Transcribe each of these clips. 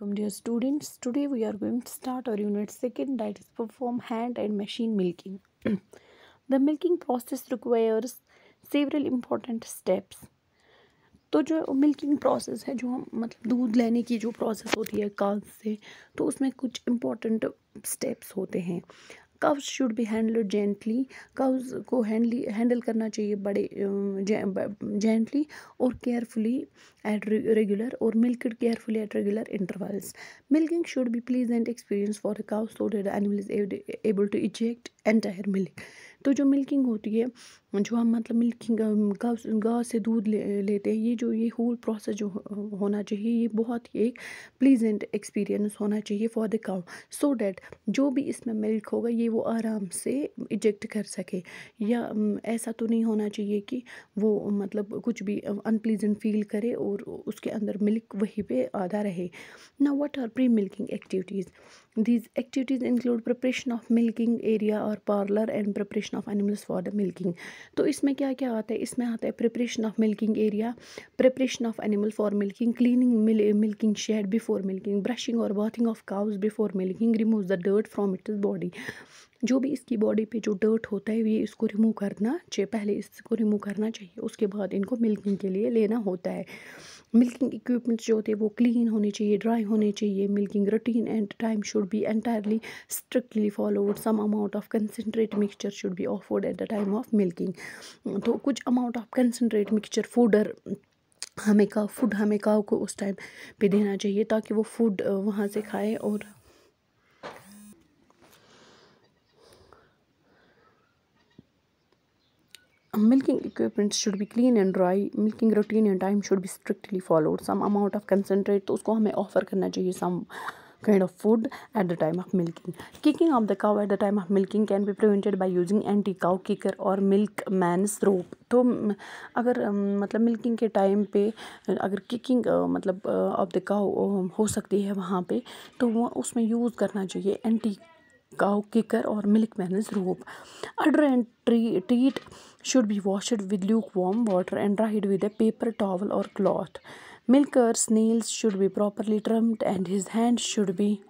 Welcome dear students today we are going to start our unit second diet is perform hand and machine milking the milking process requires several important steps तो जो milking process है जो हम मतलब दूध लेने की जो प्रोसेस होती है काज से तो उसमें कुछ इम्पॉर्टेंट स्टेप्स होते हैं cows should be handled gently cows को हैंडली हैंडल करना चाहिए बड़े जेंटली और केयरफुली एट रेगुलर और milk carefully at regular intervals milking should be pleasant experience for the cows so animal is able to eject entire milk तो जो milking होती है जो हम मतलब मिल्किंग गाय से दूध ले, लेते हैं ये जो ये होल प्रोसेस जो होना चाहिए ये बहुत ही एक प्लीजेंट एक्सपीरियंस होना चाहिए for the cow so that जो भी इसमें मिल्क होगा ये वो आराम से इजेक्ट कर सके या ऐसा तो नहीं होना चाहिए कि वो मतलब कुछ भी अनप्लीजेंट फील करे और उसके अंदर मिल्क वहीं पे आधा रहे ना what are pre milking activities these activities include preparation of milking area और parlour and preparation of animals for the milking तो इसमें क्या क्या आता है इसमें आता है preparation of milking area preparation of animal for milking cleaning milking shed before milking brushing और bathing of cows before milking remove the dirt from it body जो भी इसकी बॉडी पे जो डर्ट होता है ये इसको रिमूव करना चाहिए पहले इसको रिमूव करना चाहिए उसके बाद इनको मिल्किंग के लिए लेना होता है मिल्किंग इक्विपमेंट्स जो होते हैं वो क्लीन होने चाहिए ड्राई होने चाहिए milking routine and time should be entirely strictly followed some amount of concentrate mixture should be offered at the time of milking तो कुछ amount of concentrate mixture fodder हमें का फूड हमें काव को उस टाइम पे देना चाहिए ताकि वो फूड वहाँ से खाए और milking equipment should be clean and dry milking routine and time should be strictly followed some amount of concentrate to usko hame offer karna chahiye some kind of food at the time of milking kicking of the cow at the time of milking can be prevented by using anti cow kicker or milk man's rope तो अगर मतलब milking के time पे अगर kicking मतलब of the cow हो सकती है वहाँ पे तो वो उसमें यूज़ करना चाहिए एंटी काउ किकर और मिल्क मैनज रोप अडर ट्रीट should be washed with lukewarm water and dried with a paper towel or cloth. Milker's nails should be properly trimmed and his hands should be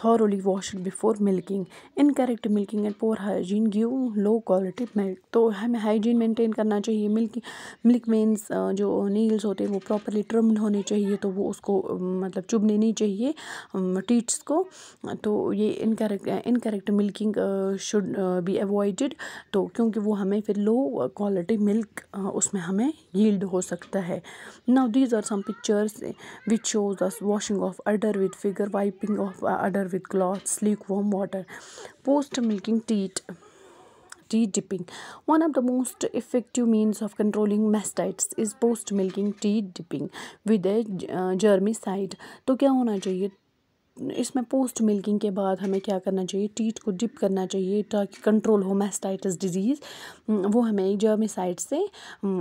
thoroughly washed before milking. Incorrect milking and poor hygiene give low quality milk तो हमें hygiene maintain करना चाहिए milk milk means जो नील्स होते हैं वो properly term होने चाहिए तो वो उसको मतलब चुभने नहीं चाहिए टीट्स को तो ये incorrect incorrect milking should be avoid तो क्योंकि वो हमें फिर लो क्वालिटी मिल्क उसमें हमें हील्ड हो सकता है now these are some pictures which shows this washing of udder with finger wiping of udder with cloth slick warm water post milking teat teat dipping one of the most effective means of controlling mastitis is post milking teat dipping with a germicide तो क्या होना चाहिए इसमें post milking के बाद हमें क्या करना चाहिए टीट को डिप करना चाहिए ताकि कंट्रोल हो मैस्टाइटिस डिजीज़ वो हमें जर्मिसाइड से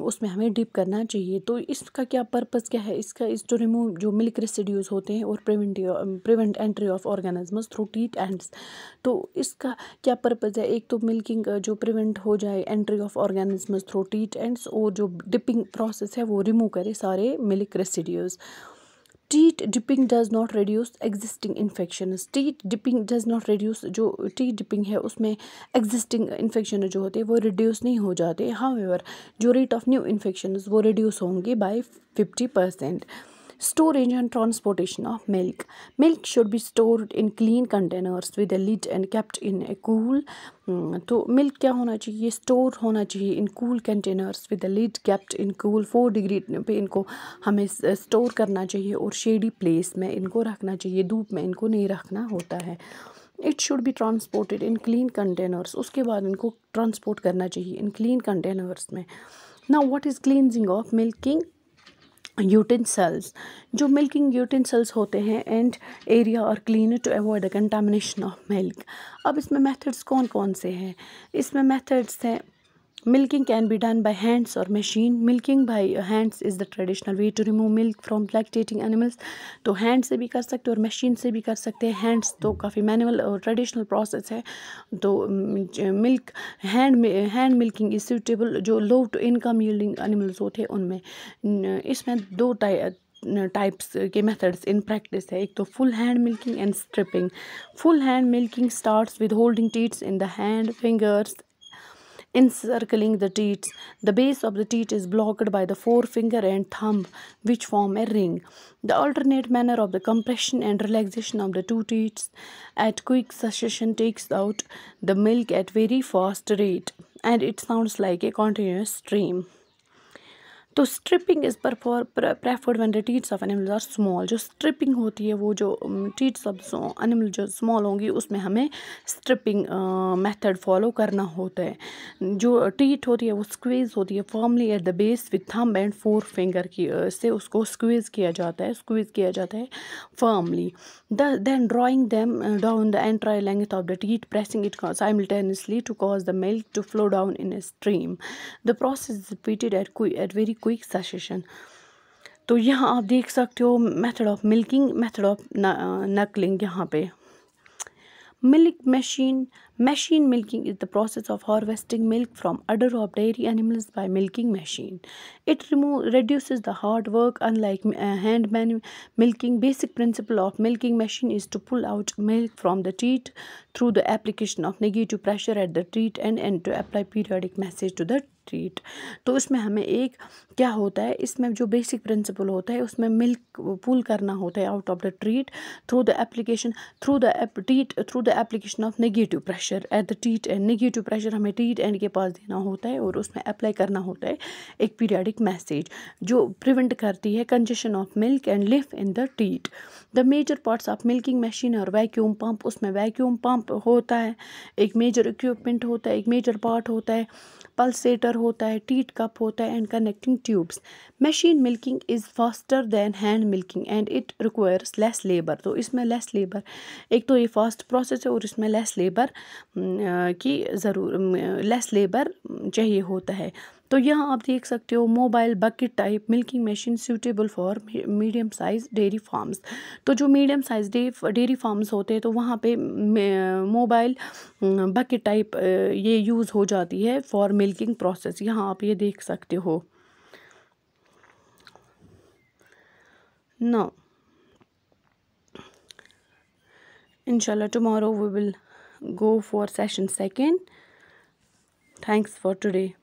उसमें हमें डिप करना चाहिए तो इसका क्या पर्पज़ क्या है इसका इस जो रिमूव जो मिल्क रेसिड्यूज़ होते हैं और prevent prevent entry of organisms through teat ends तो इसका क्या पर्पज़ है एक तो मिल्किंग जो प्रिवेंट हो जाए entry of organisms through teat ends और जो डिपिंग प्रोसेस है वो रिमूव करे सारे milk residues teat dipping does not reduce existing infection teat dipping does not reduce जो टीट डिपिंग है उसमें एग्जिस्टिंग इन्फेक्शन जो होते हैं वो रिड्यूस नहीं हो जाते हाउ एवर जो रेट ऑफ न्यू इन्फेक्शन वो रिड्यूस होंगे by fifty percent Storage and transportation of milk. Milk should be stored in clean containers with a lid and kept in a cool mm, तो milk क्या होना चाहिए store होना चाहिए in cool containers with a lid kept in cool four degree पे इनको हमें store uh, करना चाहिए और शेडी प्लेस में इनको रखना चाहिए धूप में इनको नहीं रखना होता है it should be transported in clean containers उसके बाद इनको ट्रांसपोर्ट करना चाहिए इन क्लीन कंटेनर्स में ना what is cleansing of milking utensils जो मिल्किंग यूटेंसल्स होते हैं एंड एरिया और clean to avoid the contamination of milk अब इसमें मेथड्स कौन कौन से हैं इसमें मेथड्स हैं Milking can be done by hands or machine. Milking by hands is the traditional way to remove milk from lactating animals. to hand से भी कर सकते aur machine se bhi kar sakte हैं hands to kafi manual और traditional process hai to milk hand hand milking is suitable jo low to income yielding animals होते हैं उनमें इसमें दो टाइप्स के मेथड्स इन प्रैक्टिस है एक तो full hand milking and stripping full hand milking starts with holding teats in the hand fingers encircling the teats. The base of the teat is blocked by the forefinger and thumb, which form a ring. The alternate manner of the compression and relaxation of the two teats at quick succession takes out the milk at very fast rate and it sounds like a continuous stream. तो stripping is per for preferred when the teats of animals are small जो stripping होती है वो जो teats of animal जो small होंगी उसमें हमें स्ट्रिपिंग मेथड फॉलो करना होता है जो टीट होती है वो स्क्वीज़ होती है formally at the base with thumb and four finger की uh, से उसको स्क्वीज़ किया जाता है स्क्वीज़ किया जाता है formally then drawing them down the entire length of the teat pressing it simultaneously to cause the milk to flow down in a stream the process is repeated at at very quick succession तो यहाँ आप देख सकते हो method of milking method of knuckling यहाँ पे milk machine Machine milking is the process of harvesting milk from udder of dairy animals by milking machine. It remove, reduces the hard work unlike uh, hand man milking. Basic principle of milking machine is to pull out milk from the teat through the application of negative pressure at the teat and, and to apply periodic message to the treat तो इसमें हमें एक क्या होता है इसमें जो basic principle होता है उसमें मिल्क पुल करना होता है out of the treat through the application through the treat through the application of negative pressure pressure at the teat end negative pressure हमें टीट एंड के पास देना होता है और उसमें अप्लाई करना होता है एक पीरियाडिक मैसेज जो प्रिवेंट करती है congestion of milk and left in the teat the major parts of milking machine और वैक्यूम पम्प उसमें वैक्यूम पम्प होता है एक मेजर इक्विपमेंट होता है एक मेजर पार्ट होता है पल्सेटर होता है टीट कप होता है and connecting tubes machine milking is faster than hand milking and it requires less labour तो इसमें लेस लेबर एक तो ये फास्ट प्रोसेस है और इसमें लेस लेबर की ज़रूर लेस लेबर चाहिए होता है तो यहाँ आप देख सकते हो mobile bucket type milking machine suitable for medium size dairy farms तो जो मीडियम साइज़ डेयरी फार्म्स होते हैं तो वहाँ पे मोबाइल बकेट टाइप ये यूज़ हो जाती है फॉर मिल्किंग प्रोसेस यहाँ आप ये देख सकते हो ना inshallah tomorrow we will go for session second thanks for today